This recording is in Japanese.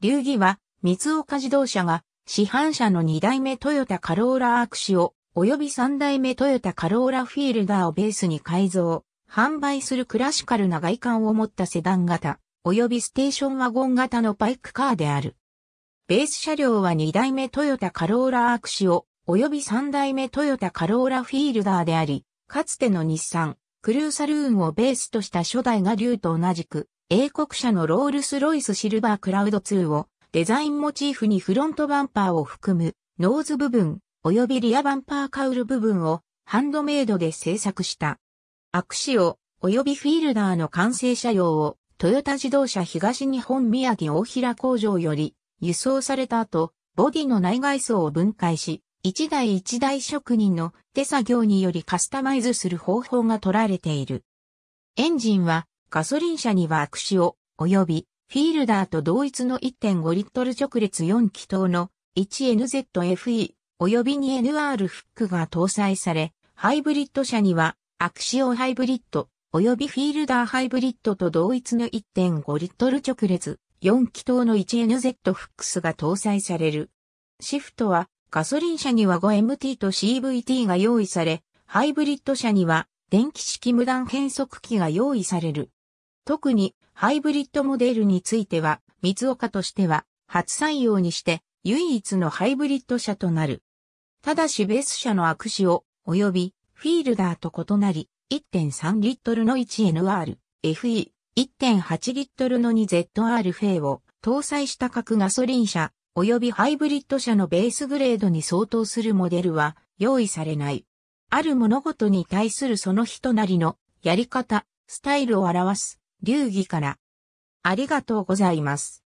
流儀は、三岡自動車が、市販車の2代目トヨタカローラアクシオ、及び3代目トヨタカローラフィールダーをベースに改造、販売するクラシカルな外観を持ったセダン型、及びステーションワゴン型のバイクカーである。ベース車両は2代目トヨタカローラアクシオ、及び3代目トヨタカローラフィールダーであり、かつての日産、クルーサルーンをベースとした初代が竜と同じく、英国車のロールス・ロイスシルバークラウド2をデザインモチーフにフロントバンパーを含むノーズ部分及びリアバンパーカウル部分をハンドメイドで製作した。アクシオ及びフィールダーの完成車両をトヨタ自動車東日本宮城大平工場より輸送された後、ボディの内外装を分解し、一台一台職人の手作業によりカスタマイズする方法が取られている。エンジンはガソリン車にはアクシオ、及びフィールダーと同一の1.5リットル直列4気筒の 1NZFE 及び 2NR フックが搭載され、ハイブリッド車にはアクシオハイブリッド及びフィールダーハイブリッドと同一の1.5リットル直列4気筒の 1NZ フックスが搭載される。シフトはガソリン車には 5MT と CVT が用意され、ハイブリッド車には電気式無断変速機が用意される。特にハイブリッドモデルについては、水岡としては初採用にして唯一のハイブリッド車となる。ただしベース車の握手を及びフィールダーと異なり1.3リットルの 1NR、FE、1.8リットルの 2ZR フェイを搭載した各ガソリン車及びハイブリッド車のベースグレードに相当するモデルは用意されない。ある物事に対するその人なりのやり方、スタイルを表す流儀から。ありがとうございます。